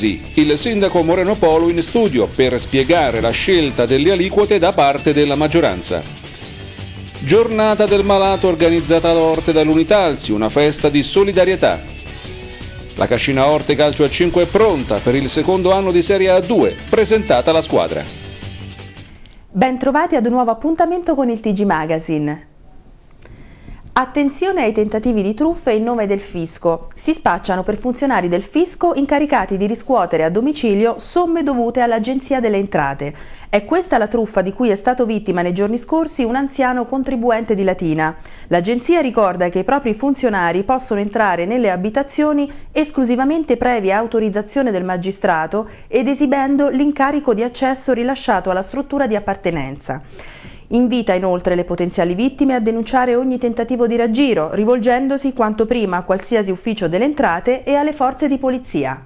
Masi, il sindaco Moreno Polo in studio per spiegare la scelta delle aliquote da parte della maggioranza. Giornata del malato organizzata ad Orte dall'Unitalzi, una festa di solidarietà. La Cascina Orte Calcio a 5 è pronta per il secondo anno di Serie A2, presentata la squadra. Bentrovati ad un nuovo appuntamento con il TG Magazine. Attenzione ai tentativi di truffe in nome del fisco. Si spacciano per funzionari del fisco incaricati di riscuotere a domicilio somme dovute all'Agenzia delle Entrate. È questa la truffa di cui è stato vittima nei giorni scorsi un anziano contribuente di Latina. L'agenzia ricorda che i propri funzionari possono entrare nelle abitazioni esclusivamente previa autorizzazione del magistrato ed esibendo l'incarico di accesso rilasciato alla struttura di appartenenza. Invita inoltre le potenziali vittime a denunciare ogni tentativo di raggiro, rivolgendosi quanto prima a qualsiasi ufficio delle entrate e alle forze di polizia.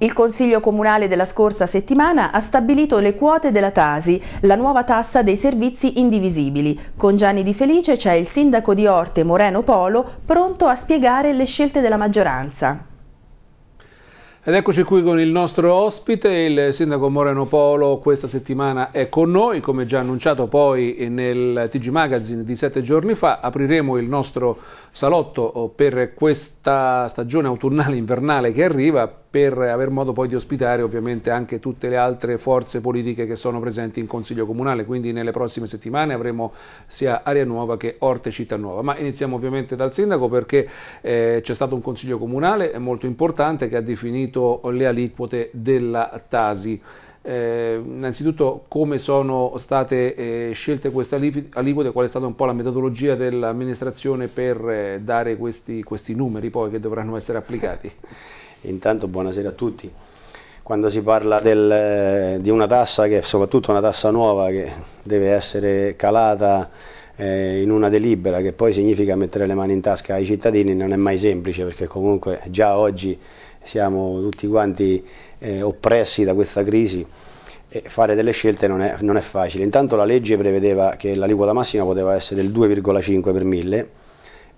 Il Consiglio Comunale della scorsa settimana ha stabilito le quote della Tasi, la nuova tassa dei servizi indivisibili. Con Gianni Di Felice c'è il sindaco di Orte Moreno Polo pronto a spiegare le scelte della maggioranza. Ed eccoci qui con il nostro ospite, il sindaco Moreno Polo questa settimana è con noi, come già annunciato poi nel TG Magazine di sette giorni fa, apriremo il nostro salotto eh, per questa stagione autunnale-invernale che arriva per aver modo poi di ospitare ovviamente anche tutte le altre forze politiche che sono presenti in Consiglio Comunale, quindi nelle prossime settimane avremo sia Aria Nuova che Orte Città Nuova. Ma iniziamo ovviamente dal Sindaco perché eh, c'è stato un Consiglio Comunale molto importante che ha definito le aliquote della Tasi. Eh, innanzitutto come sono state eh, scelte queste aliquote, qual è stata un po' la metodologia dell'amministrazione per eh, dare questi, questi numeri poi che dovranno essere applicati? Intanto buonasera a tutti. Quando si parla del, eh, di una tassa che è soprattutto una tassa nuova che deve essere calata eh, in una delibera che poi significa mettere le mani in tasca ai cittadini non è mai semplice perché comunque già oggi siamo tutti quanti eh, oppressi da questa crisi e fare delle scelte non è, non è facile. Intanto la legge prevedeva che l'aliquota massima poteva essere il 2,5 per mille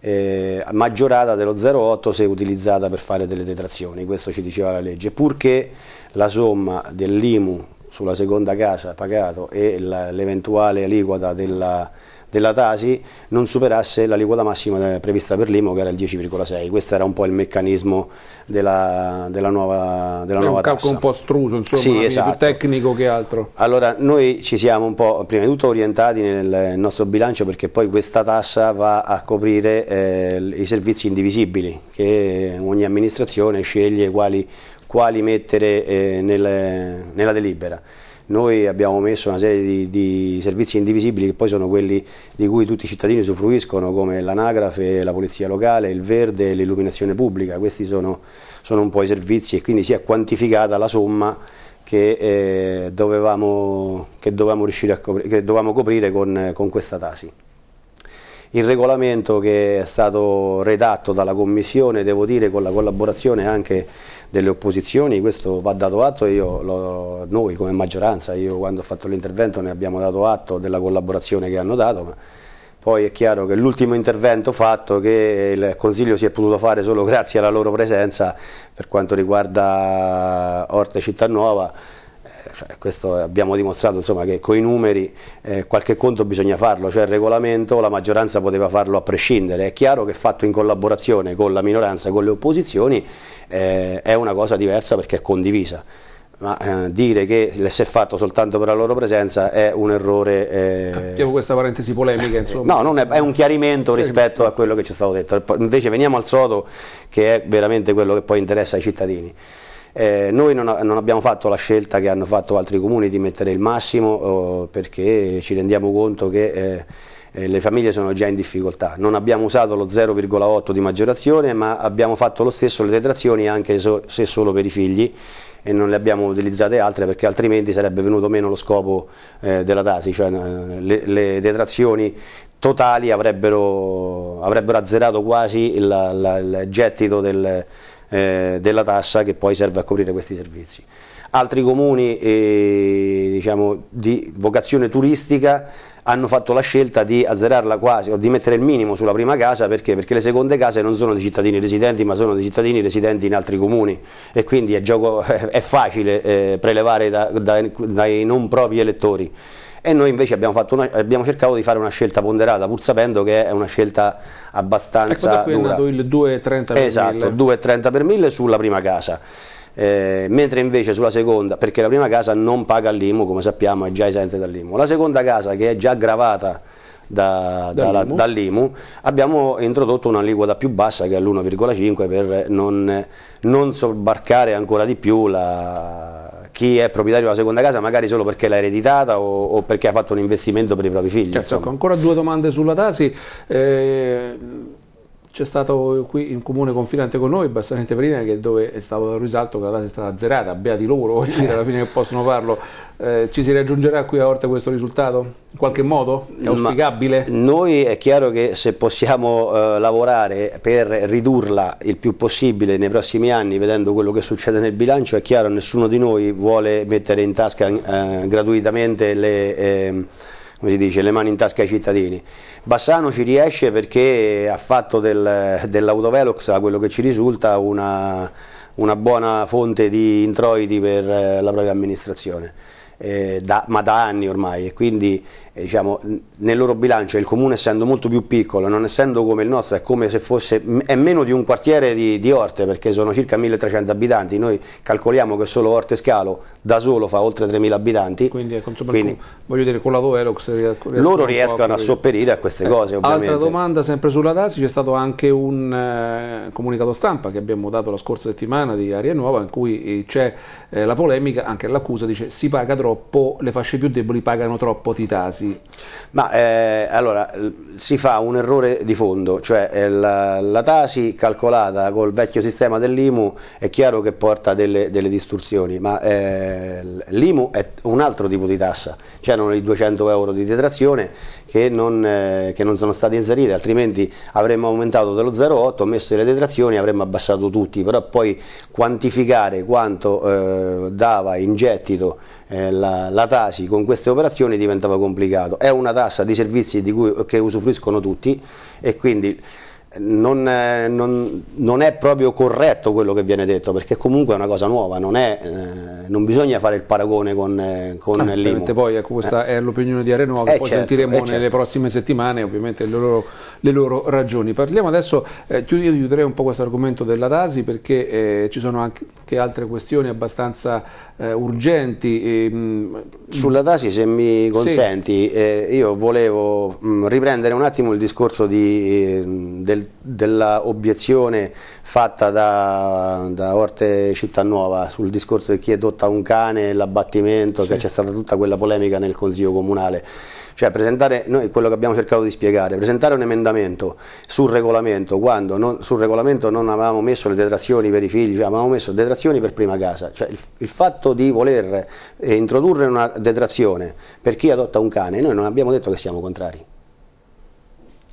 eh, maggiorata dello 0,8 se utilizzata per fare delle detrazioni, questo ci diceva la legge, purché la somma dell'IMU sulla seconda casa pagato e l'eventuale aliquota della della Tasi non superasse l'aliquota massima eh, prevista per l'IMO che era il 10,6, questo era un po' il meccanismo della, della nuova, della È nuova un tassa. un po' struso, insomma, sì, esatto. più tecnico che altro. Allora noi ci siamo un po' prima di tutto orientati nel nostro bilancio perché poi questa tassa va a coprire eh, i servizi indivisibili che ogni amministrazione sceglie quali, quali mettere eh, nel, nella delibera. Noi abbiamo messo una serie di, di servizi indivisibili che poi sono quelli di cui tutti i cittadini usufruiscono come l'anagrafe, la polizia locale, il verde, l'illuminazione pubblica, questi sono, sono un po' i servizi e quindi si è quantificata la somma che, eh, dovevamo, che, dovevamo, coprire, che dovevamo coprire con, con, questa tasi. Il regolamento che è stato redatto dalla Commissione, devo dire con la collaborazione anche delle opposizioni, questo va dato atto io, lo, noi come maggioranza, io quando ho fatto l'intervento ne abbiamo dato atto della collaborazione che hanno dato, ma poi è chiaro che l'ultimo intervento fatto che il Consiglio si è potuto fare solo grazie alla loro presenza per quanto riguarda Orte Città Nuova, cioè, questo abbiamo dimostrato insomma, che con i numeri eh, qualche conto bisogna farlo, cioè il regolamento la maggioranza poteva farlo a prescindere, è chiaro che fatto in collaborazione con la minoranza, con le opposizioni, eh, è una cosa diversa perché è condivisa ma eh, dire che si è fatto soltanto per la loro presenza è un errore. Eh... questa parentesi polemica, eh, insomma. no, è, è, un chiarimento rispetto a quello che ci è stato detto. Invece veniamo al sodo, che è veramente quello che poi interessa ai cittadini. Eh, noi non, non, abbiamo fatto la scelta che hanno fatto altri comuni di mettere il massimo eh, perché ci rendiamo conto che eh, eh le famiglie sono già in difficoltà. Non abbiamo usato lo 0,8 di maggiorazione ma abbiamo fatto lo stesso le detrazioni anche so, se solo per i figli e non le abbiamo utilizzate altre perché altrimenti sarebbe venuto meno lo scopo eh, della Tasi, cioè eh, le, le detrazioni totali avrebbero, avrebbero azzerato quasi il, la, il gettito del eh, della tassa che poi serve a coprire questi servizi. Altri comuni eh, diciamo, di vocazione turistica hanno fatto la scelta di azzerarla quasi o di mettere il minimo sulla prima casa perché? perché? le seconde case non sono di cittadini residenti ma sono di cittadini residenti in altri comuni e quindi è, gioco, è facile eh, prelevare da, da, dai non propri elettori e noi invece abbiamo, una, abbiamo, cercato di fare una scelta ponderata pur sapendo che è una scelta abbastanza ecco qui dura. è nato il 2,30 per esatto, 1000 esatto, 2,30 per 1000 sulla prima casa eh, mentre invece sulla seconda, perché la prima casa non paga l'IMU come sappiamo è già esente dall'IMU, la seconda casa che è già gravata da, dall'IMU. Da, dall'IMU. abbiamo introdotto un'aliquota più bassa che è l'1,5 per non, non sobbarcare ancora di più la, chi è proprietario della seconda casa magari solo perché l'ha ereditata o, o, perché ha fatto un investimento per i propri figli. Certo, ecco, ancora due domande sulla Tasi. Eh c'è stato qui in comune confinante con noi, Bassone Teverina, che dove è stato dato risalto che la data è stata azzerata, beati loro, voglio dire, alla fine che possono farlo. Eh, ci si raggiungerà qui a Orte questo risultato? In qualche modo? È auspicabile? Ma noi è chiaro che se possiamo eh, lavorare per ridurla il più possibile nei prossimi anni, vedendo quello che succede nel bilancio, è chiaro che nessuno di noi vuole mettere in tasca eh, gratuitamente le ehm, come si dice, le mani in tasca ai cittadini. Bassano ci riesce perché ha fatto del, dell'autovelox, a quello che ci risulta, una, una buona fonte di introiti per eh, la propria amministrazione eh, da, ma da anni ormai e quindi eh, diciamo, nel loro bilancio il comune essendo molto più piccolo, non essendo come il nostro, è come se fosse, è meno di un quartiere di, di Orte perché sono circa 1300 abitanti, noi calcoliamo che solo Orte Scalo da solo fa oltre 3000 abitanti. Quindi, ecco, quindi voglio dire con la Doerox riescono loro riescono a, a sopperire a queste eh, cose ovviamente. Altra domanda sempre sulla DASI, c'è stato anche un eh, comunicato stampa che abbiamo dato la scorsa settimana di Aria Nuova in cui eh, c'è eh, la polemica, anche l'accusa dice si paga troppo troppo, le fasce più deboli pagano troppo Titasi. Ma eh, allora si fa un errore di fondo, cioè eh, la, la Tasi calcolata col vecchio sistema dell'IMU è chiaro che porta delle, delle distorsioni, ma eh, l'IMU è un altro tipo di tassa, c'erano i 200 euro di detrazione che non, eh, che non sono stati inseriti, altrimenti avremmo aumentato dello 0,8, messo le detrazioni avremmo abbassato tutti, però poi quantificare quanto eh, dava in gettito eh, la, la, Tasi con queste operazioni diventava complicato. È una tassa di servizi di cui, che usufruiscono tutti e quindi non, eh, non, non, è proprio corretto quello che viene detto perché comunque è una cosa nuova, non, è, eh, non bisogna fare il paragone con, eh, con ah, l'IMU. Poi eh, questa eh. è l'opinione di Arenova, che eh, poi certo, sentiremo nelle certo. prossime settimane ovviamente le loro, le loro ragioni. Parliamo adesso, eh, io chiuderei un po' questo argomento della DASI perché ci sono anche altre questioni abbastanza urgenti. E, mm, Sulla DASI se mi consenti, sì. io volevo mh, mm, riprendere un attimo il discorso di, del del, dell'obiezione fatta da, da, Orte Città Nuova sul discorso di chi adotta un cane, e l'abbattimento, sì. che c'è stata tutta quella polemica nel Consiglio Comunale. Cioè presentare, noi quello che abbiamo cercato di spiegare, presentare un emendamento sul regolamento quando non, sul regolamento non avevamo messo le detrazioni per i figli, cioè avevamo messo detrazioni per prima casa, cioè il, il fatto di voler eh, introdurre una detrazione per chi adotta un cane, noi non abbiamo detto che siamo contrari.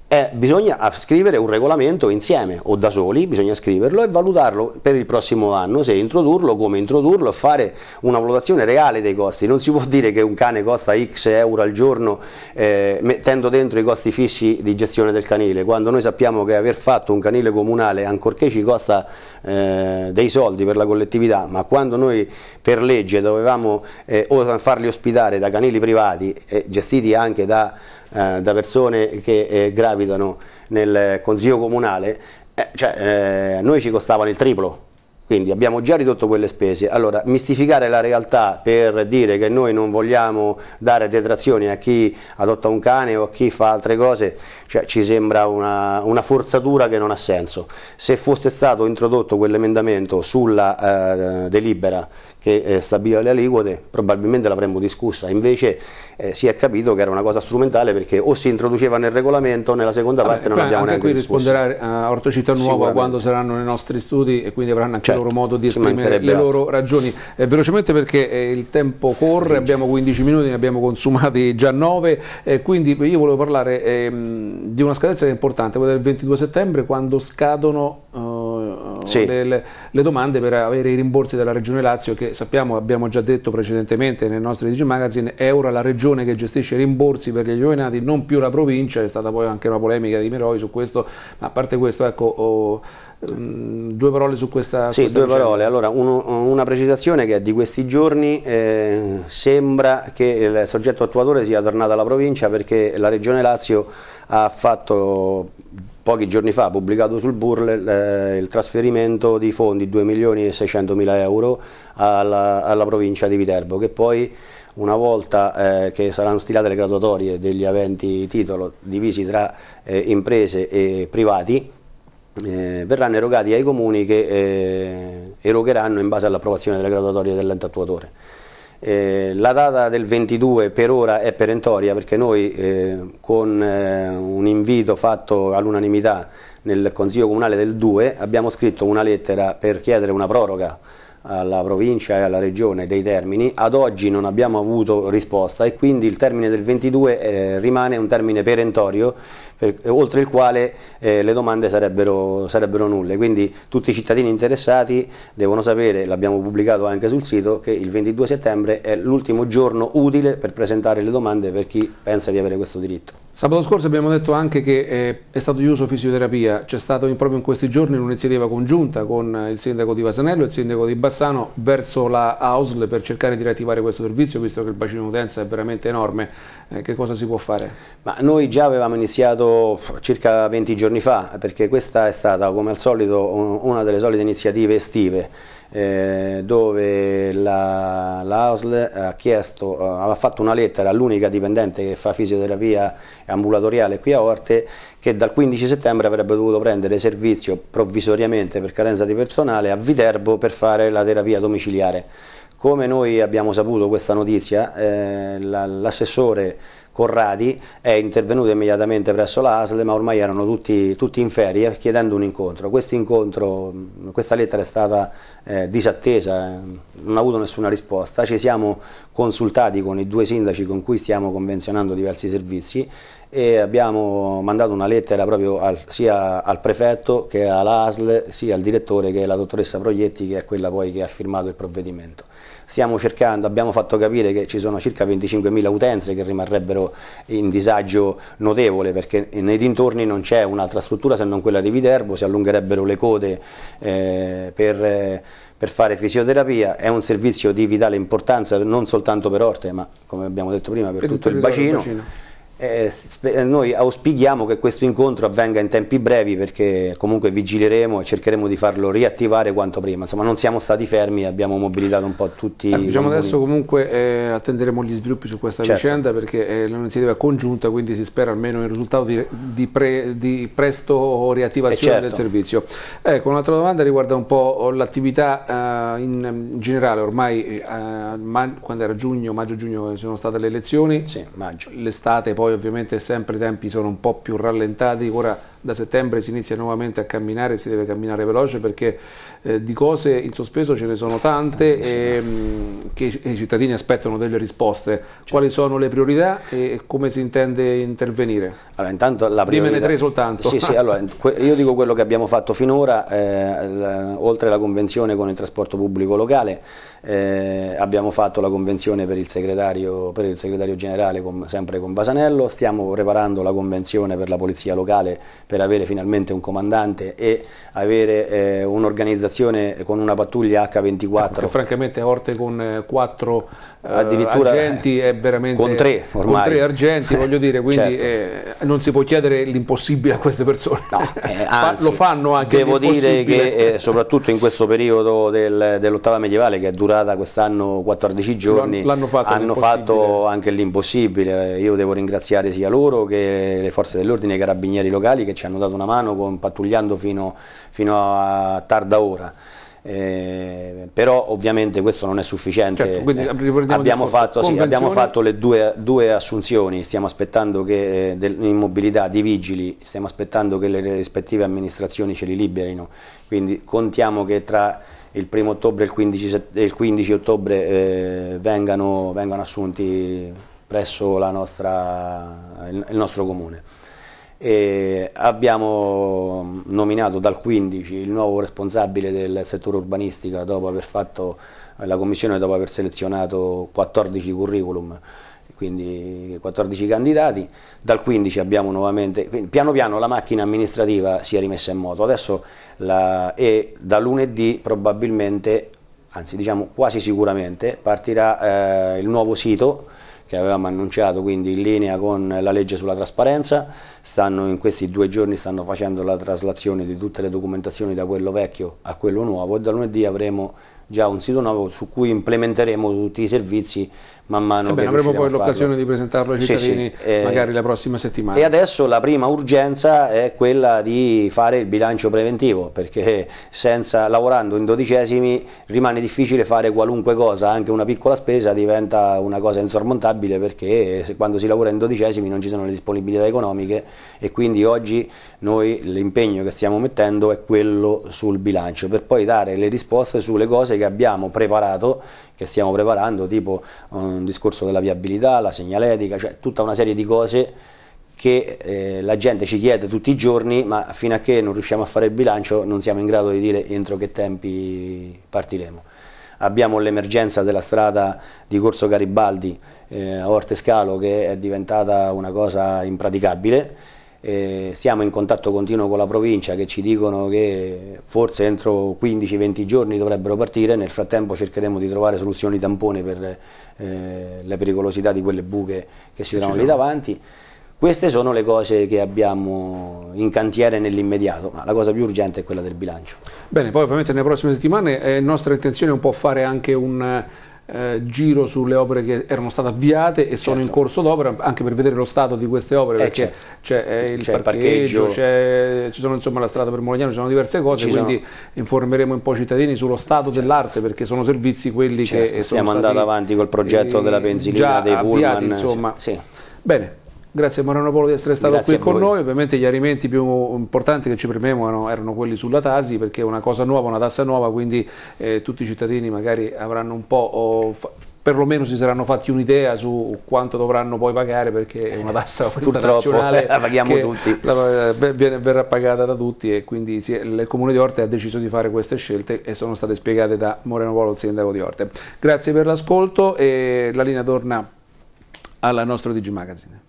Eh, bisogna scrivere un regolamento insieme o da soli, bisogna scriverlo e valutarlo per il prossimo anno, se introdurlo, come introdurlo, e fare una valutazione reale dei costi. Non si può dire che un cane costa x euro al giorno eh, mettendo dentro i costi fissi di gestione del canile, quando noi sappiamo che aver fatto un canile comunale, ancorché ci costa eh, dei soldi per la collettività, ma quando noi per legge dovevamo eh, farli ospitare da canili privati e eh, gestiti anche da eh, da persone che eh, gravitano nel eh, Consiglio Comunale, eh, cioè, eh, a noi ci costavano il triplo quindi abbiamo già ridotto quelle spese. Allora, mistificare la realtà per dire che noi non vogliamo dare detrazioni a chi adotta un cane o a chi fa altre cose, cioè, ci sembra una, una, forzatura che non ha senso. Se fosse stato introdotto quell'emendamento sulla eh, delibera che eh, stabiliva le aliquote, probabilmente l'avremmo discussa. Invece eh, si è capito che era una cosa strumentale perché o si introduceva nel regolamento, nella seconda parte Vabbè, non abbiamo neanche discusso. qui discusso. Risponderà a Ortocita Nuova quando saranno nei nostri studi e quindi avranno anche certo certo. loro modo di esprimere le loro ragioni. Eh, velocemente perché eh, il tempo corre, Stringe. abbiamo 15 minuti, ne abbiamo consumati già 9, eh, quindi io volevo parlare ehm, di una scadenza che è importante, quella del 22 settembre quando scadono eh, sì. delle, le domande per avere i rimborsi della Regione Lazio che sappiamo, abbiamo già detto precedentemente nel nostro DG Magazine, è ora la Regione che gestisce i rimborsi per gli alluvionati, non più la provincia, è stata poi anche una polemica di Meroi su questo, ma a parte questo ecco... Oh, mm, due parole su questa Sì, questa due vicenda. parole. Allora, uno, una precisazione che è di questi giorni eh, sembra che il soggetto attuatore sia tornato alla provincia perché la Regione Lazio ha fatto pochi giorni fa ha pubblicato sul Burle eh, il trasferimento di fondi 2 milioni e 600 mila euro alla, alla provincia di Viterbo che poi una volta eh, che saranno stilate le graduatorie degli aventi titolo divisi tra eh, imprese e privati, eh, verranno erogati ai comuni che eh, erogheranno in base all'approvazione delle graduatorie dell'ente attuatore. Eh, la data del 22 per ora è perentoria perché noi eh, con eh, un invito fatto all'unanimità nel Consiglio Comunale del 2 abbiamo scritto una lettera per chiedere una proroga alla provincia e alla regione dei termini, ad oggi non abbiamo avuto risposta e quindi il termine del 22 eh, rimane un termine perentorio per, oltre il quale eh, le domande sarebbero, sarebbero nulle. Quindi tutti i cittadini interessati devono sapere, l'abbiamo pubblicato anche sul sito, che il 22 settembre è l'ultimo giorno utile per presentare le domande per chi pensa di avere questo diritto. Sabato scorso abbiamo detto anche che eh, è stato chiuso fisioterapia, c'è stata proprio in questi giorni un'iniziativa congiunta con il sindaco di Vasanello e il sindaco di Bassano verso la AUSL per cercare di riattivare questo servizio, visto che il bacino utenza è veramente enorme. Eh, che cosa si può fare? Ma noi già avevamo iniziato circa 20 giorni fa, perché questa è stata come al solito una delle solite iniziative estive eh, dove la, la ASL ha, chiesto, eh, ha fatto una lettera all'unica dipendente che fa fisioterapia ambulatoriale qui a Orte che dal 15 settembre avrebbe dovuto prendere servizio provvisoriamente per carenza di personale a Viterbo per fare la terapia domiciliare. Come noi abbiamo saputo questa notizia, eh, l'assessore Corradi è intervenuto immediatamente presso la ASL, ma ormai erano tutti, tutti in ferie chiedendo un incontro. incontro questa lettera è stata eh, disattesa, eh, non ha avuto nessuna risposta. Ci siamo consultati con i due sindaci con cui stiamo convenzionando diversi servizi e abbiamo mandato una lettera proprio al, sia al prefetto che all'ASL, sia al direttore che alla dottoressa Proietti, che è quella poi che ha firmato il provvedimento stiamo cercando, abbiamo fatto capire che ci sono circa 25.000 utenze che rimarrebbero in disagio notevole perché nei dintorni non c'è un'altra struttura se non quella di Viterbo, si allungherebbero le code eh, per... per fare fisioterapia, è un servizio di vitale importanza non soltanto per Orte ma come abbiamo detto prima per, per tutto, tutto il, il bacino. Eh, eh, noi auspichiamo che questo incontro avvenga in tempi brevi perché comunque vigileremo e cercheremo di farlo riattivare quanto prima. Insomma, non siamo stati fermi, abbiamo mobilitato un po' tutti. Eh, diciamo adesso comunque eh, attenderemo gli sviluppi su questa certo. vicenda perché eh, è un'iniziativa congiunta, quindi si spera almeno il risultato di, di, pre, di presto riattivazione eh, certo. del servizio. Ecco, un'altra domanda riguarda un po' l'attività in, in, generale. Ormai quando era giugno, maggio-giugno sono state le elezioni, sì, l'estate poi poi ovviamente sempre i tempi sono un po' più rallentati, ora da settembre si inizia nuovamente a camminare, si deve camminare veloce perché eh, di cose in sospeso ce ne sono tante ah, e, mh, mm, che i cittadini aspettano delle risposte. Cioè. Quali sono le priorità e come si intende intervenire? Allora, intanto la priorità... ne tre soltanto. Sì, sì, allora, io dico quello che abbiamo fatto finora, eh, la, oltre alla convenzione con il trasporto pubblico locale, eh, abbiamo fatto la convenzione per il segretario, per il segretario generale con, sempre con Basanello, stiamo preparando la convenzione per la polizia locale per per avere finalmente un comandante e avere eh, un'organizzazione con una pattuglia H24. Perché francamente Orte con eh, quattro eh, argenti è veramente... Con tre ormai. Con tre argenti, voglio dire, quindi certo. eh, non si può chiedere l'impossibile a queste persone. No, eh, anzi, Lo fanno anche Devo dire che eh, soprattutto in questo periodo del, dell'ottava medievale che è durata quest'anno 14 giorni, fatto hanno fatto anche l'impossibile. Io devo ringraziare sia loro che le forze dell'ordine, i carabinieri locali che ci hanno dato una mano con, pattugliando fino, fino a tarda ora. Eh, però ovviamente questo non è sufficiente. Certo, eh, abbiamo, fatto, sì, abbiamo, fatto, le due, due, assunzioni, stiamo aspettando che eh, in mobilità di vigili, stiamo aspettando che le rispettive amministrazioni ce li liberino. Quindi contiamo che tra il 1 ottobre e il 15, il 15 ottobre eh, vengano, vengano, assunti presso nostra, il nostro comune. E abbiamo nominato dal 15 il nuovo responsabile del settore urbanistica dopo aver fatto eh, la commissione dopo aver selezionato 14 curriculum quindi 14 candidati, dal 15 abbiamo nuovamente, piano piano la macchina amministrativa si è rimessa in moto, adesso la, e da lunedì probabilmente, anzi diciamo quasi sicuramente, partirà eh, il nuovo sito che avevamo annunciato, quindi in linea con la legge sulla trasparenza. Stanno, in questi due giorni stanno facendo la traslazione di tutte le documentazioni da quello vecchio a quello nuovo e da lunedì avremo già un sito nuovo su cui implementeremo tutti i servizi man mano Ebbene, eh avremo poi l'occasione di presentarlo ai cittadini sì, sì. Eh, magari eh, la prossima settimana. E adesso la prima urgenza è quella di fare il bilancio preventivo, perché senza, lavorando in dodicesimi rimane difficile fare qualunque cosa, anche una piccola spesa diventa una cosa insormontabile perché se, quando si lavora in dodicesimi non ci sono le disponibilità economiche e quindi oggi noi l'impegno che stiamo mettendo è quello sul bilancio, per poi dare le risposte sulle cose che abbiamo preparato che stiamo preparando, tipo un discorso della viabilità, la segnaletica, cioè tutta una serie di cose che eh, la gente ci chiede tutti i giorni, ma fino a che non riusciamo a fare il bilancio non siamo in grado di dire entro che tempi partiremo. Abbiamo l'emergenza della strada di Corso Garibaldi eh, a Orte Scalo che è diventata una cosa impraticabile eh, siamo in contatto continuo con la provincia che ci dicono che forse entro 15-20 giorni dovrebbero partire, nel frattempo cercheremo di trovare soluzioni tampone per eh, la pericolosità di quelle buche che si trovano lì davanti. Queste sono le cose che abbiamo in cantiere nell'immediato, ma la cosa più urgente è quella del bilancio. Bene, poi ovviamente nelle prossime settimane è eh, nostra intenzione un po' fare anche un eh, giro sulle opere che erano state avviate e certo. sono in certo. corso d'opera anche per vedere lo stato di queste opere eh, perché certo. c'è, eh, c'è il c'è parcheggio, parcheggio. ci sono insomma la strada per Molignano, ci sono diverse cose ci quindi sono. informeremo un po' i cittadini sullo stato certo. dell'arte perché sono servizi quelli certo. che sono stiamo andando avanti col progetto eh, della benzina dei pullman avviati, insomma. Sì. Bene, Grazie a Morano Polo di essere stato Grazie qui con noi, ovviamente gli alimenti più importanti che ci premevano erano quelli sulla Tasi perché è una cosa nuova, una tassa nuova, quindi eh, tutti i cittadini magari avranno un po'... Oh, perlomeno si saranno fatti un'idea su quanto dovranno poi pagare perché è una tassa eh, nazionale la paghiamo tutti la, eh, viene, verrà pagata da tutti e quindi si, il comune di Orte ha deciso di fare queste scelte e sono state spiegate da Moreno Polo il sindaco di Orte grazie per l'ascolto e la linea torna al nostro Digimagazine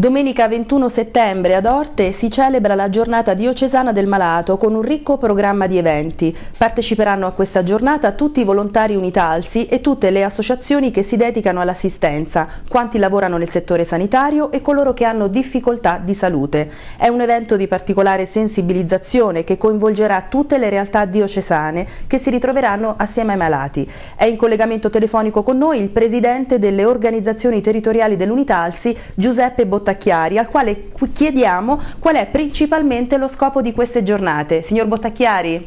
Domenica 21 settembre ad Orte si celebra la giornata diocesana del malato con un ricco programma di eventi. Parteciperanno a questa giornata tutti i volontari unitalsi e tutte le associazioni che si dedicano all'assistenza, quanti lavorano nel settore sanitario e coloro che hanno difficoltà di salute. È un evento di particolare sensibilizzazione che coinvolgerà tutte le realtà diocesane che si ritroveranno assieme ai malati. È in collegamento telefonico con noi il presidente delle organizzazioni territoriali dell'Unitalsi, Giuseppe Bottini. Bottacchiari, al quale chiediamo qual è principalmente lo scopo di queste giornate. Signor Bottacchiari?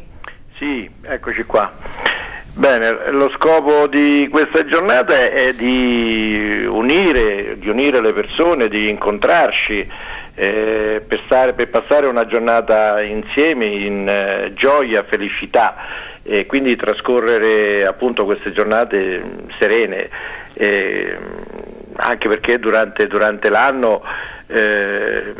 Sì, eccoci qua. Bene, lo scopo di questa giornata è di unire, di unire le persone, di incontrarci eh, per, stare, per, passare una giornata insieme in eh, gioia, felicità e quindi trascorrere appunto queste giornate mm, serene. Eh, anche perché durante, durante l'anno eh,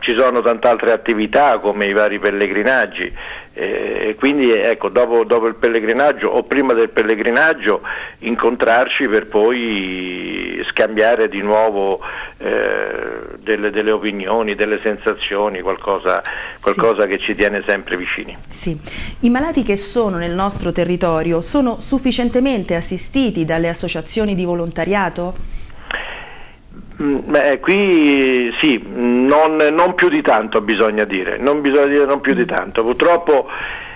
ci sono tante altre attività come i vari pellegrinaggi eh, quindi ecco, dopo, dopo, il pellegrinaggio o prima del pellegrinaggio incontrarci per poi scambiare di nuovo eh, delle, delle, opinioni, delle sensazioni, qualcosa, qualcosa sì. che ci tiene sempre vicini. Sì. I malati che sono nel nostro territorio sono sufficientemente assistiti dalle associazioni di volontariato? Mm, beh, qui sì, non, non, più di tanto bisogna dire, non bisogna dire non più di tanto. Purtroppo,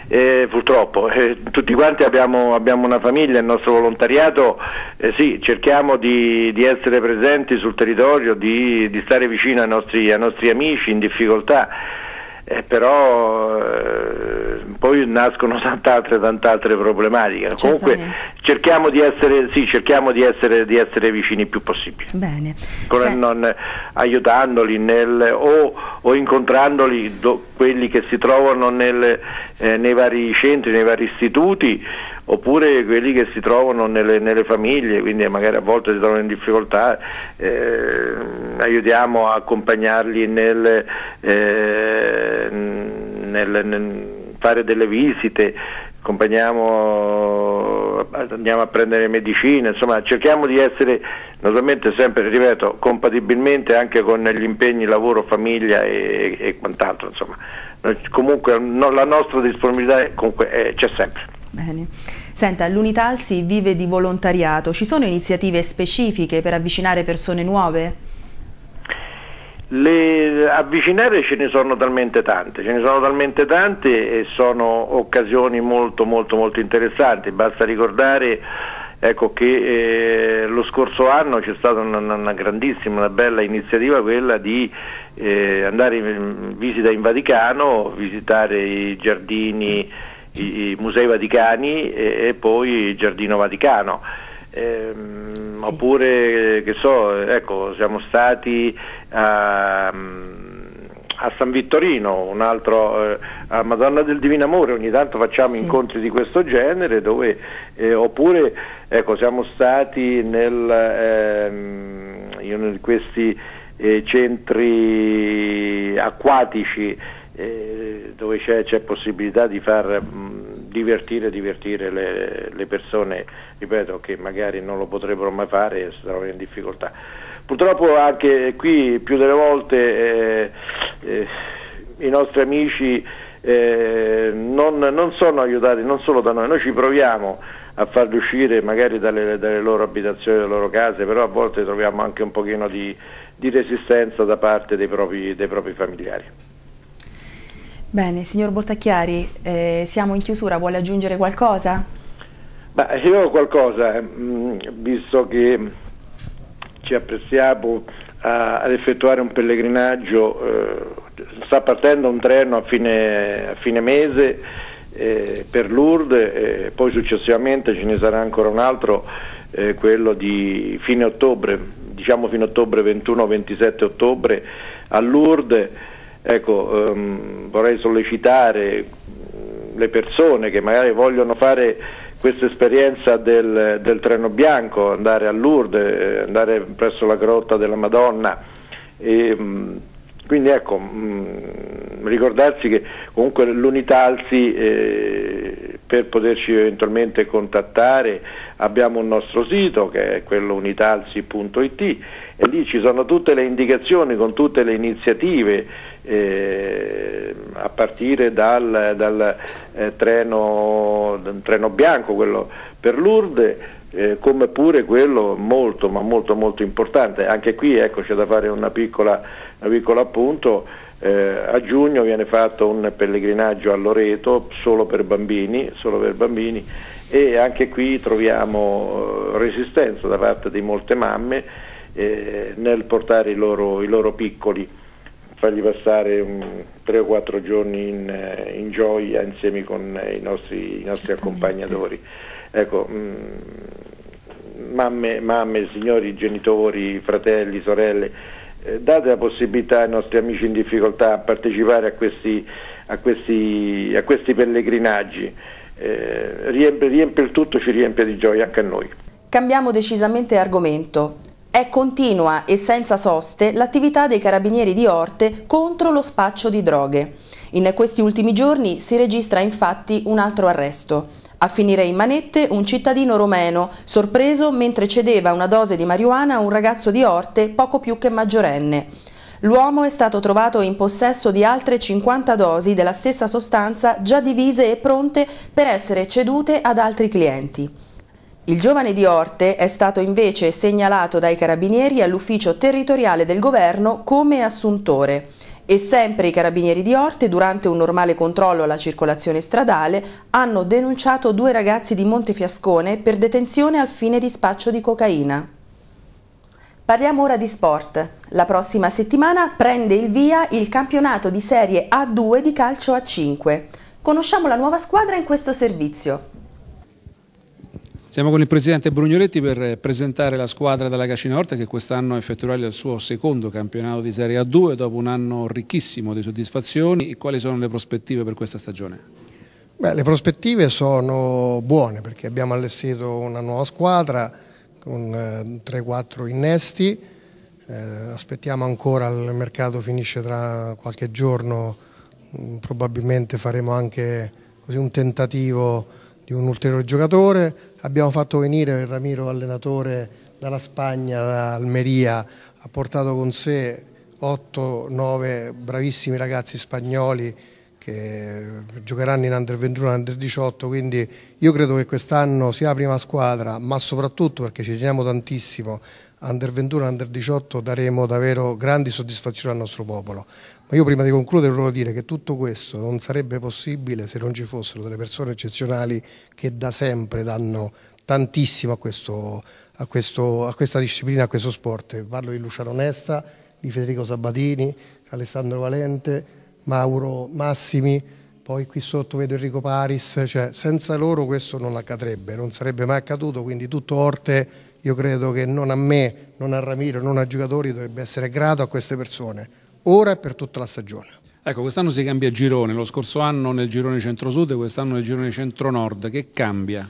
eh, purtroppo eh, tutti quanti abbiamo, abbiamo, una famiglia, il nostro volontariato, eh, sì, cerchiamo di, di, essere presenti sul territorio, di, di stare vicino ai nostri, ai nostri amici in difficoltà eh, però eh, poi nascono tant'altre, tant'altre problematiche. Certamente. Comunque cerchiamo di essere, sì, cerchiamo di essere, di essere vicini il più possibile. Bene. Se... Non, aiutandoli nel, o, o, incontrandoli do, quelli che si trovano nel, eh, nei vari centri, nei vari istituti oppure quelli che si trovano nelle, nelle famiglie, quindi magari a volte si trovano in difficoltà, eh, aiutiamo a accompagnarli nel, eh, nel, nel fare delle visite, accompagniamo, andiamo a prendere medicine, insomma cerchiamo di essere naturalmente sempre, ripeto, compatibilmente anche con gli impegni lavoro, famiglia e, e quant'altro, insomma. Comunque no, la nostra disponibilità comunque, eh, c'è sempre. Bene. Senta, l'Unitalsi vive di volontariato, ci sono iniziative specifiche per avvicinare persone nuove? Le avvicinare ce ne sono talmente tante, ce ne sono talmente tante e sono occasioni molto molto molto interessanti, basta ricordare Ecco che eh, lo scorso anno c'è stata una, una, grandissima, una bella iniziativa quella di eh, andare in visita in Vaticano, visitare i giardini i, i Musei Vaticani e, e, poi il Giardino Vaticano. Ehm, sì. Oppure, che so, ecco, siamo stati a, a San Vittorino, un altro, eh, a Madonna del Divino Amore, ogni tanto facciamo sì. incontri di questo genere, dove, eh, oppure ecco, siamo stati nel, eh, in questi eh, centri acquatici eh, dove c'è, possibilità di far mh, mm, divertire, divertire le, le, persone, ripeto, che magari non lo potrebbero mai fare e si trovano in difficoltà. Purtroppo anche qui più delle volte eh, eh, i nostri amici eh, non, non, sono aiutati non solo da noi, noi ci proviamo a farli uscire magari dalle, dalle loro abitazioni, dalle loro case, però a volte troviamo anche un pochino di, di resistenza da parte dei propri, dei propri familiari. Bene, signor Bottacchiari, eh, siamo in chiusura, vuole aggiungere qualcosa? Beh, io ho qualcosa, eh. mm, visto che ci apprestiamo a, ad effettuare un pellegrinaggio, eh, sta partendo un treno a fine, a fine mese eh, per Lourdes, poi successivamente ce ne sarà ancora un altro, eh, quello di fine ottobre, diciamo fino ottobre 21-27 ottobre a Lourdes Ecco, ehm, vorrei sollecitare mm, le persone che magari vogliono fare questa esperienza del, del, treno bianco, andare a Lourdes, eh, andare presso la grotta della Madonna. E, mm, quindi ecco, mh, mm, ricordarsi che comunque l'unità Alzi eh, per poterci eventualmente contattare abbiamo un nostro sito che è quello unitalsi.it e lì ci sono tutte le indicazioni con tutte le iniziative eh, a partire dal, dal eh, treno, treno, bianco, quello per Lourdes, eh, come pure quello molto ma molto molto importante. Anche qui ecco, c'è da fare una piccola, una piccola appunto. Eh, a giugno viene fatto un pellegrinaggio a Loreto solo per bambini, solo per bambini e anche qui troviamo eh, resistenza da parte di molte mamme eh, nel portare i loro, i loro piccoli fargli passare un, tre o quattro giorni in, in gioia insieme con i nostri, i nostri accompagnatori. Ecco, mh, mm, mamme, mamme, signori, genitori, fratelli, sorelle, eh, date la possibilità ai nostri amici in difficoltà a partecipare a questi, a questi, a questi pellegrinaggi. Eh, riempie, riempie il tutto, ci riempie di gioia anche a noi. Cambiamo decisamente argomento. È continua e senza soste l'attività dei carabinieri di Orte contro lo spaccio di droghe. In questi ultimi giorni si registra infatti un altro arresto. A finire in manette un cittadino romeno, sorpreso mentre cedeva una dose di marijuana a un ragazzo di Orte poco più che maggiorenne. L'uomo è stato trovato in possesso di altre 50 dosi della stessa sostanza già divise e pronte per essere cedute ad altri clienti. Il giovane di Orte è stato invece segnalato dai carabinieri all'ufficio territoriale del governo come assuntore e sempre i carabinieri di Orte durante un normale controllo alla circolazione stradale hanno denunciato due ragazzi di Montefiascone per detenzione al fine di spaccio di cocaina. Parliamo ora di sport. La prossima settimana prende il via il campionato di serie A2 di calcio a 5. Conosciamo la nuova squadra in questo servizio. Siamo con il presidente Brugnoletti per presentare la squadra della Cacina Orta che quest'anno effettuerà il suo secondo campionato di Serie A2 dopo un anno ricchissimo di soddisfazioni. E quali sono le prospettive per questa stagione? Beh, le prospettive sono buone perché abbiamo allestito una nuova squadra con 3-4 eh, innesti. Eh, aspettiamo ancora, il mercato finisce tra qualche giorno, mm, probabilmente faremo anche un tentativo di un ulteriore giocatore Abbiamo fatto venire il Ramiro allenatore dalla Spagna, da Almeria, ha portato con sé 8-9 bravissimi ragazzi spagnoli che giocheranno in Under 21 e Under 18, quindi io credo che quest'anno sia la prima squadra, ma soprattutto perché ci teniamo tantissimo, Under 21 e Under 18 daremo davvero grandi soddisfazioni al nostro popolo. Ma io prima di concludere volevo dire che tutto questo non sarebbe possibile se non ci fossero delle persone eccezionali che da sempre danno tantissimo a, questo, a, questo, a questa disciplina, a questo sport. Parlo di Luciano Nesta, di Federico Sabatini, Alessandro Valente, Mauro Massimi, poi qui sotto vedo Enrico Paris, cioè senza loro questo non accadrebbe, non sarebbe mai accaduto, quindi tutto Orte io credo che non a me, non a Ramiro, non a giocatori dovrebbe essere grato a queste persone, ora e per tutta la stagione. Ecco, quest'anno si cambia girone, lo scorso anno nel girone centro-sud e quest'anno nel girone centro-nord, che cambia?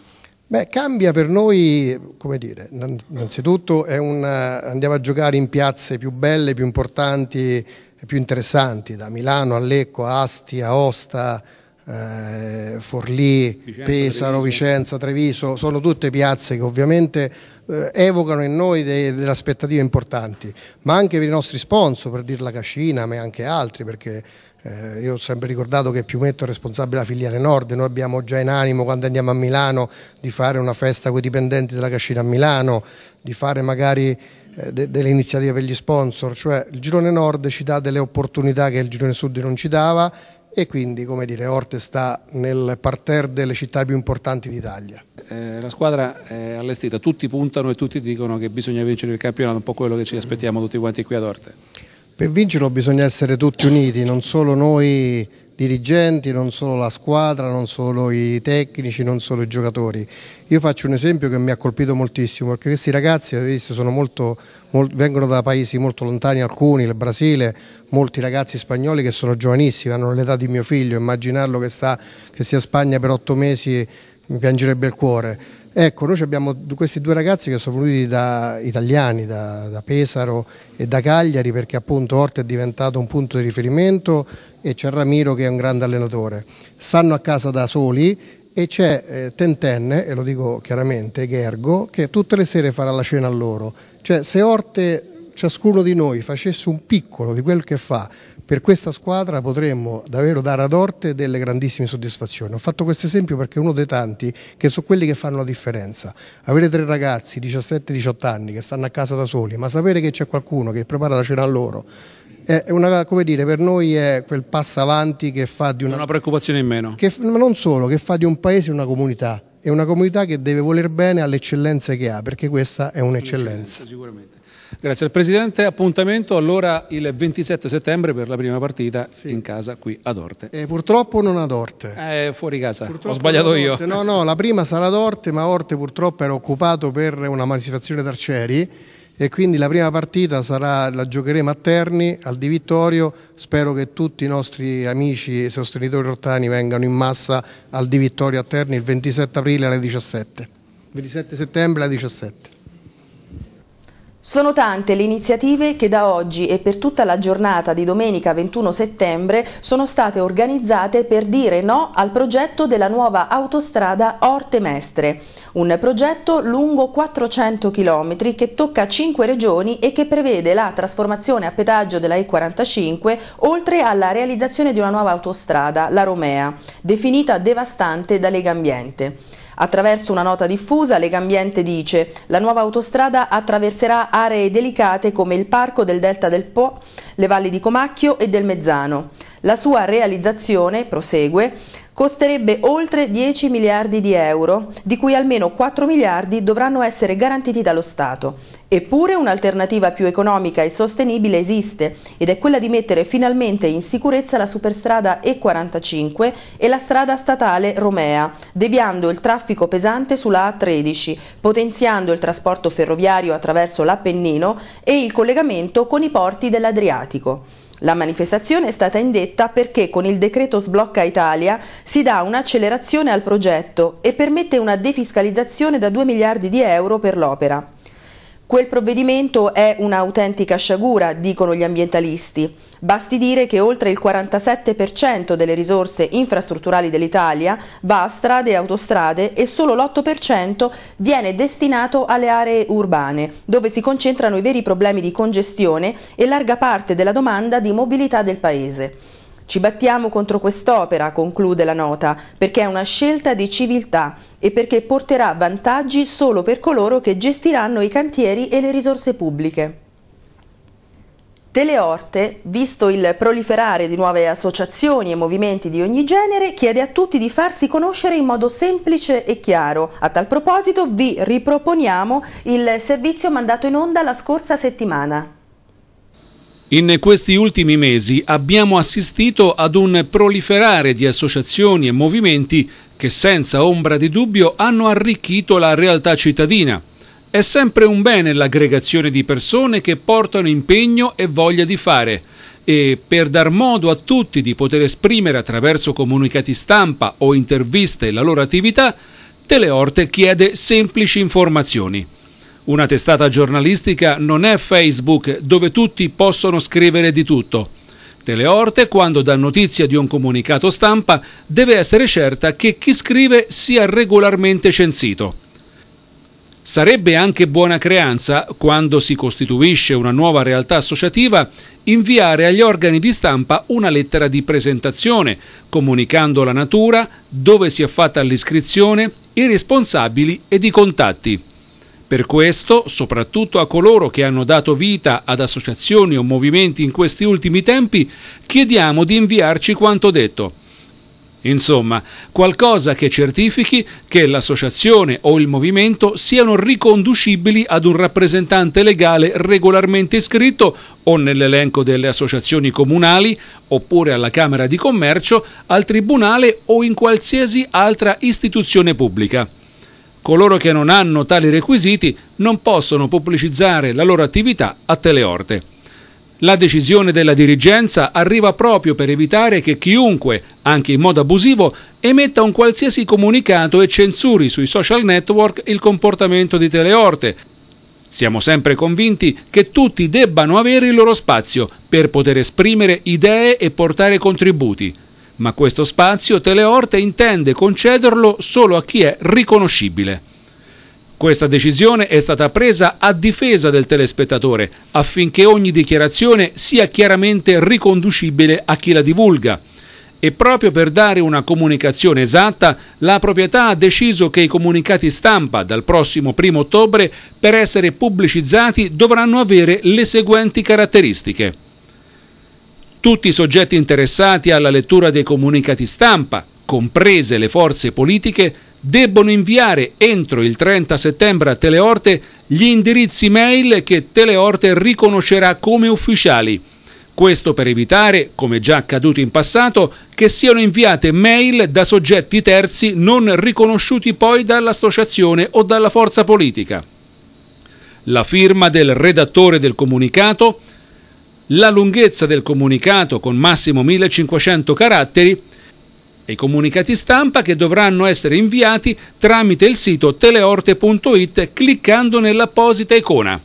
Beh, cambia per noi, come dire, innanzitutto un, andiamo a giocare in piazze più belle, più importanti, più interessanti, da Milano a Lecco, Asti a Osta, eh, Forlì, Vicenza, Pesaro, Treviso. Vicenza, Treviso, sono tutte piazze che ovviamente eh, evocano in noi de delle aspettative importanti, ma anche per i nostri sponsor, per dirla Cascina, ma anche altri, perché eh, io ho sempre ricordato che Piumetto è responsabile della filiale nord, noi abbiamo già in animo quando andiamo a Milano di fare una festa con i dipendenti della Cascina a Milano, di fare magari eh, de delle iniziative per gli sponsor, cioè il girone nord ci dà delle opportunità che il girone sud non ci dava e quindi come dire, Orte sta nel parterre delle città più importanti d'Italia. Eh, la squadra è allestita, tutti puntano e tutti dicono che bisogna vincere il campionato, un po' quello che ci aspettiamo tutti quanti qui ad Orte. Per vincerlo bisogna essere tutti uniti, non solo noi dirigenti, non solo la squadra, non solo i tecnici, non solo i giocatori. Io faccio un esempio che mi ha colpito moltissimo, perché questi ragazzi, avete visto, molto, molto, vengono da paesi molto lontani, alcuni, il Brasile, molti ragazzi spagnoli che sono giovanissimi, hanno l'età di mio figlio, immaginarlo che, sta, che sia a Spagna per otto mesi mi piangerebbe il cuore Ecco, noi abbiamo questi due ragazzi che sono venuti da italiani, da, da, Pesaro e da Cagliari, perché appunto Orte è diventato un punto di riferimento e c'è Ramiro che è un grande allenatore. Stanno a casa da soli e c'è eh, Tentenne, e lo dico chiaramente, Gergo, che tutte le sere farà la cena a loro. Cioè, se Orte, ciascuno di noi, facesse un piccolo di quel che fa, per questa squadra potremmo davvero dare ad Orte delle grandissime soddisfazioni. Ho fatto questo esempio perché è uno dei tanti che sono quelli che fanno la differenza. Avere tre ragazzi, 17-18 anni, che stanno a casa da soli, ma sapere che c'è qualcuno che prepara la cena a loro, una, dire, per noi è quel passo avanti che fa di una, una preoccupazione in meno. Che, non solo, che fa di un paese una comunità. È una comunità che deve voler bene alle eccellenze che ha, perché questa è un'eccellenza. Sicuramente. Grazie al Presidente. Appuntamento allora il 27 settembre per la prima partita sì. in casa qui ad Orte. E eh, purtroppo non ad Orte. Eh, fuori casa, purtroppo ho sbagliato io. No, no, la prima sarà ad Orte, ma Orte purtroppo era occupato per una manifestazione d'arcieri e quindi la prima partita sarà, la giocheremo a Terni, al Di Vittorio, spero che tutti i nostri amici e sostenitori ortani vengano in massa al Di Vittorio a Terni il 27 aprile alle 17, 27 settembre alle 17. Sono tante le iniziative che da oggi e per tutta la giornata di domenica 21 settembre sono state organizzate per dire no al progetto della nuova autostrada Orte Mestre, un progetto lungo 400 km che tocca 5 regioni e che prevede la trasformazione a pedaggio della E45 oltre alla realizzazione di una nuova autostrada, la Romea, definita devastante da Lega Ambiente. Attraverso una nota diffusa Legambiente dice la nuova autostrada attraverserà aree delicate come il parco del Delta del Po, le valli di Comacchio e del Mezzano. La sua realizzazione, prosegue, costerebbe oltre 10 miliardi di euro, di cui almeno 4 miliardi dovranno essere garantiti dallo Stato. Eppure un'alternativa più economica e sostenibile esiste ed è quella di mettere finalmente in sicurezza la superstrada E45 e la strada statale Romea, deviando il traffico pesante sulla A13, potenziando il trasporto ferroviario attraverso l'Appennino e il collegamento con i porti dell'Adriatico. La manifestazione è stata indetta perché con il decreto Sblocca Italia si dà un'accelerazione al progetto e permette una defiscalizzazione da 2 miliardi di euro per l'opera. Quel provvedimento è un'autentica sciagura, dicono gli ambientalisti. Basti dire che oltre il 47% delle risorse infrastrutturali dell'Italia va a strade e autostrade e solo l'8% viene destinato alle aree urbane, dove si concentrano i veri problemi di congestione e larga parte della domanda di mobilità del Paese. Ci battiamo contro quest'opera, conclude la nota, perché è una scelta di civiltà e perché porterà vantaggi solo per coloro che gestiranno i cantieri e le risorse pubbliche. Teleorte, visto il proliferare di nuove associazioni e movimenti di ogni genere, chiede a tutti di farsi conoscere in modo semplice e chiaro. A tal proposito vi riproponiamo il servizio mandato in onda la scorsa settimana. In questi ultimi mesi abbiamo assistito ad un proliferare di associazioni e movimenti che senza ombra di dubbio hanno arricchito la realtà cittadina. È sempre un bene l'aggregazione di persone che portano impegno e voglia di fare e per dar modo a tutti di poter esprimere attraverso comunicati stampa o interviste la loro attività, Teleorte chiede semplici informazioni. Una testata giornalistica non è Facebook dove tutti possono scrivere di tutto. Teleorte, quando dà notizia di un comunicato stampa, deve essere certa che chi scrive sia regolarmente censito. Sarebbe anche buona creanza, quando si costituisce una nuova realtà associativa, inviare agli organi di stampa una lettera di presentazione, comunicando la natura, dove si è fatta l'iscrizione, i responsabili ed i contatti. Per questo, soprattutto a coloro che hanno dato vita ad associazioni o movimenti in questi ultimi tempi, chiediamo di inviarci quanto detto. Insomma, qualcosa che certifichi che l'associazione o il movimento siano riconducibili ad un rappresentante legale regolarmente iscritto o nell'elenco delle associazioni comunali, oppure alla Camera di Commercio, al Tribunale o in qualsiasi altra istituzione pubblica coloro che non hanno tali requisiti non possono pubblicizzare la loro attività a teleorte. La decisione della dirigenza arriva proprio per evitare che chiunque, anche in modo abusivo, emetta un qualsiasi comunicato e censuri sui social network il comportamento di teleorte. Siamo sempre convinti che tutti debbano avere il loro spazio per poter esprimere idee e portare contributi ma questo spazio Teleorte intende concederlo solo a chi è riconoscibile. Questa decisione è stata presa a difesa del telespettatore, affinché ogni dichiarazione sia chiaramente riconducibile a chi la divulga. E proprio per dare una comunicazione esatta, la proprietà ha deciso che i comunicati stampa dal prossimo 1 ottobre, per essere pubblicizzati, dovranno avere le seguenti caratteristiche tutti i soggetti interessati alla lettura dei comunicati stampa, comprese le forze politiche, debbono inviare entro il 30 settembre a Teleorte gli indirizzi mail che Teleorte riconoscerà come ufficiali. Questo per evitare, come già accaduto in passato, che siano inviate mail da soggetti terzi non riconosciuti poi dall'associazione o dalla forza politica. La firma del redattore del comunicato la lunghezza del comunicato, con massimo 1500 caratteri, e i comunicati stampa che dovranno essere inviati tramite il sito teleorte.it cliccando nell'apposita icona.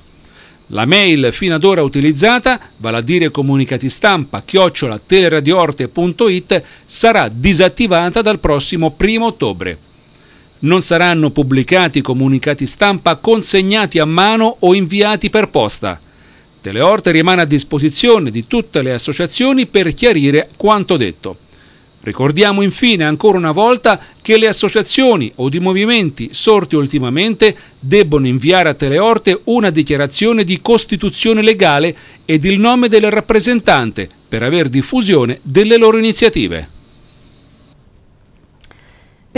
La mail fino ad ora utilizzata, vale a dire comunicati stampa chiocciola teleradioorte.it, sarà disattivata dal prossimo 1 ottobre. Non saranno pubblicati comunicati stampa consegnati a mano o inviati per posta. Teleorte rimane a disposizione di tutte le associazioni per chiarire quanto detto. Ricordiamo infine ancora una volta che le associazioni o di movimenti sorti ultimamente debbono inviare a Teleorte una dichiarazione di costituzione legale ed il nome del rappresentante per aver diffusione delle loro iniziative.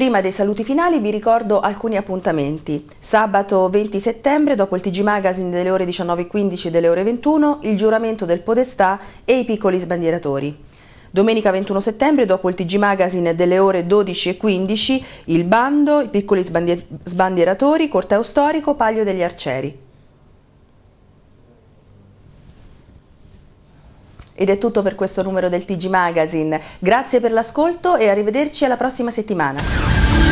Prima dei saluti finali vi ricordo alcuni appuntamenti. Sabato 20 settembre, dopo il TG Magazine delle ore 19.15 e delle ore 21, il giuramento del Podestà e i piccoli sbandieratori. Domenica 21 settembre, dopo il TG Magazine delle ore 12.15, il bando, i piccoli sbandieratori, corteo storico, Paglio degli Arcieri. Ed è tutto per questo numero del TG Magazine. Grazie per l'ascolto e arrivederci alla prossima settimana.